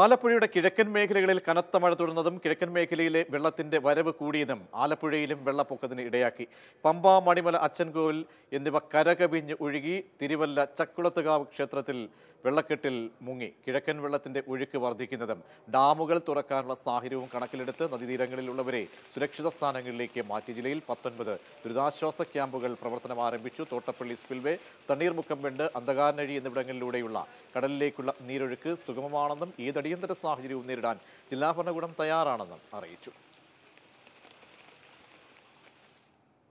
ആലപ്പുഴയുടെ കിഴക്കൻ മേഖലകളിൽ കനത്ത മഴ തുടർന്നതും കിഴക്കൻ മേഖലയിലെ വെള്ളത്തിന്റെ വരവ് കൂടിയതും ആലപ്പുഴയിലും വെള്ളപ്പൊക്കത്തിന് ഇടയാക്കി പമ്പ മണിമല അച്ചൻകോവിൽ എന്നിവ കരകവിഞ്ഞ് ഒഴുകി തിരുവല്ല ചക്കുളത്തുകാവ് ക്ഷേത്രത്തിൽ വെള്ളക്കെട്ടിൽ മുങ്ങി കിഴക്കൻ വെള്ളത്തിന്റെ ഒഴുക്ക് വർദ്ധിക്കുന്നതും ഡാമുകൾ തുറക്കാനുള്ള സാഹചര്യവും കണക്കിലെടുത്ത് നദീതീരങ്ങളിലുള്ളവരെ സുരക്ഷിത സ്ഥാനങ്ങളിലേക്ക് മാറ്റി ജില്ലയിൽ പത്തൊൻപത് ദുരിതാശ്വാസ ക്യാമ്പുകൾ പ്രവർത്തനം ആരംഭിച്ചു തോട്ടപ്പള്ളി സ്പിൽവേ തണ്ണീർമുക്കം വെണ്ട് അന്ധകാരനഴി എന്നിവിടങ്ങളിലൂടെയുള്ള കടലിലേക്കുള്ള നീരൊഴുക്ക് സുഗമമാണെന്നും ഏത് അടിയന്തര സാഹചര്യവും നേരിടാൻ ജില്ലാ ഭരണകൂടം തയ്യാറാണെന്നും അറിയിച്ചു